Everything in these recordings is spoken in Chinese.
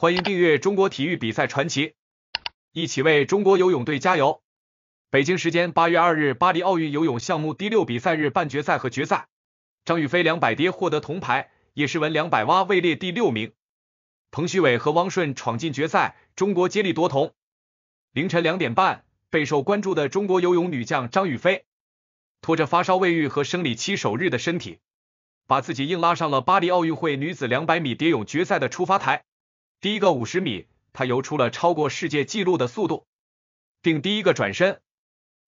欢迎订阅《中国体育比赛传奇》，一起为中国游泳队加油！北京时间八月二日，巴黎奥运游泳项目第六比赛日半决赛和决赛，张雨霏两百蝶获得铜牌，叶诗文两百蛙位列第六名，彭旭伟和汪顺闯进决赛，中国接力夺铜。凌晨两点半，备受关注的中国游泳女将张雨霏，拖着发烧未愈和生理期首日的身体，把自己硬拉上了巴黎奥运会女子两百米蝶泳决赛的出发台。第一个五十米，他游出了超过世界纪录的速度，并第一个转身，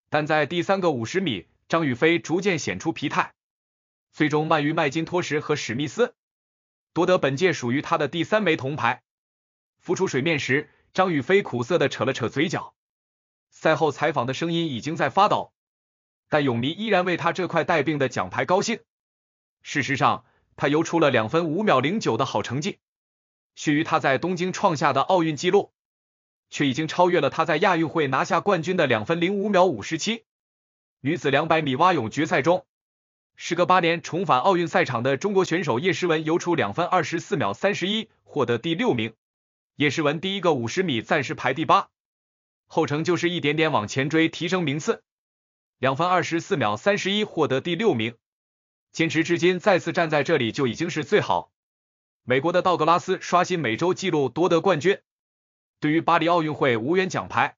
但在第三个五十米，张雨霏逐渐显出疲态，最终慢于麦金托什和史密斯，夺得本届属于他的第三枚铜牌。浮出水面时，张雨霏苦涩的扯了扯嘴角，赛后采访的声音已经在发抖，但泳迷依然为他这块带病的奖牌高兴。事实上，他游出了两分五秒零九的好成绩。屈于他在东京创下的奥运纪录，却已经超越了他在亚运会拿下冠军的两分零五秒五十七。女子两百米蛙泳决赛中，时隔八年重返奥运赛场的中国选手叶诗文游出两分二十四秒三十一，获得第六名。叶诗文第一个五十米暂时排第八，后程就是一点点往前追，提升名次。两分二十四秒三十一获得第六名，坚持至今再次站在这里就已经是最好。美国的道格拉斯刷新每周纪录夺得冠军。对于巴黎奥运会无缘奖牌，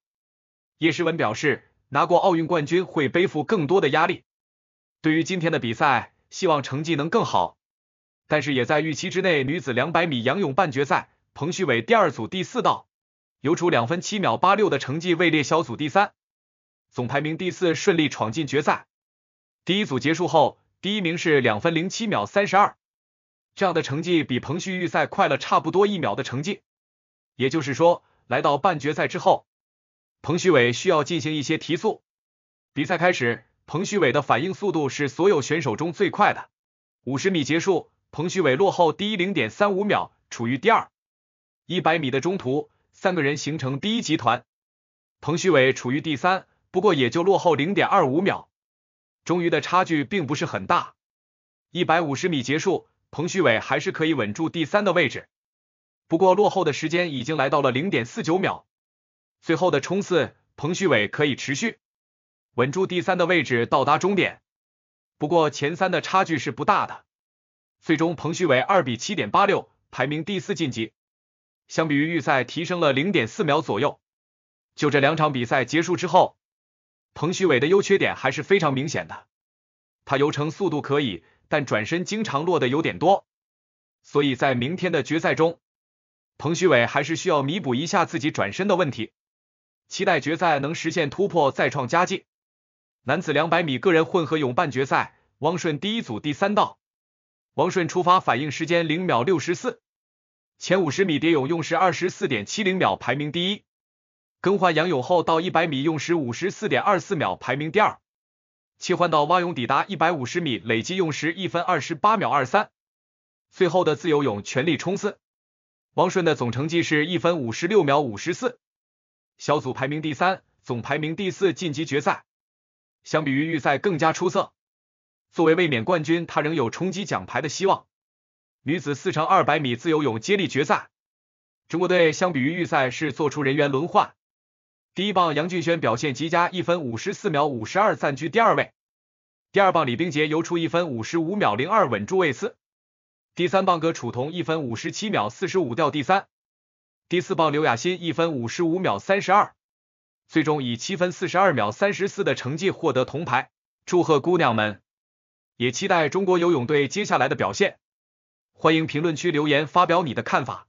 叶诗文表示拿过奥运冠军会背负更多的压力。对于今天的比赛，希望成绩能更好，但是也在预期之内。女子两百米仰泳半决赛，彭旭伟第二组第四道，游出两分七秒八六的成绩位列小组第三，总排名第四顺利闯进决赛。第一组结束后，第一名是两分零七秒三十二。这样的成绩比彭旭预赛快了差不多一秒的成绩，也就是说，来到半决赛之后，彭旭伟需要进行一些提速。比赛开始，彭旭伟的反应速度是所有选手中最快的。五十米结束，彭旭伟落后第一零点三五秒，处于第二。一百米的中途，三个人形成第一集团，彭旭伟处于第三，不过也就落后零点二五秒，终于的差距并不是很大。一百五十米结束。彭旭伟还是可以稳住第三的位置，不过落后的时间已经来到了零点四九秒。最后的冲刺，彭旭伟可以持续稳住第三的位置到达终点。不过前三的差距是不大的，最终彭旭伟二比七点八六排名第四晋级。相比于预赛提升了零点四秒左右。就这两场比赛结束之后，彭旭伟的优缺点还是非常明显的。他游程速度可以。但转身经常落的有点多，所以在明天的决赛中，彭旭伟还是需要弥补一下自己转身的问题。期待决赛能实现突破，再创佳绩。男子两百米个人混合泳半决赛，汪顺第一组第三道，汪顺出发反应时间零秒六十四，前五十米蝶泳用时二十四点七零秒排名第一，更换仰泳后到一百米用时五十四点二四秒排名第二。切换到蛙泳，抵达一百五十米，累计用时一分二十八秒二三。最后的自由泳全力冲刺，汪顺的总成绩是一分五十六秒五十四，小组排名第三，总排名第四，晋级决赛。相比于预赛更加出色，作为卫冕冠军，他仍有冲击奖牌的希望。女子四乘二百米自由泳接力决赛，中国队相比于预赛是做出人员轮换。第一棒杨俊轩表现极佳，一分五十四秒五十二暂居第二位。第二棒李冰洁游出一分五十五秒零二稳住位次。第三棒葛楚彤一分五十七秒四十五掉第三。第四棒刘雅欣一分五十五秒三十二，最终以七分四十二秒三十四的成绩获得铜牌，祝贺姑娘们！也期待中国游泳队接下来的表现。欢迎评论区留言发表你的看法。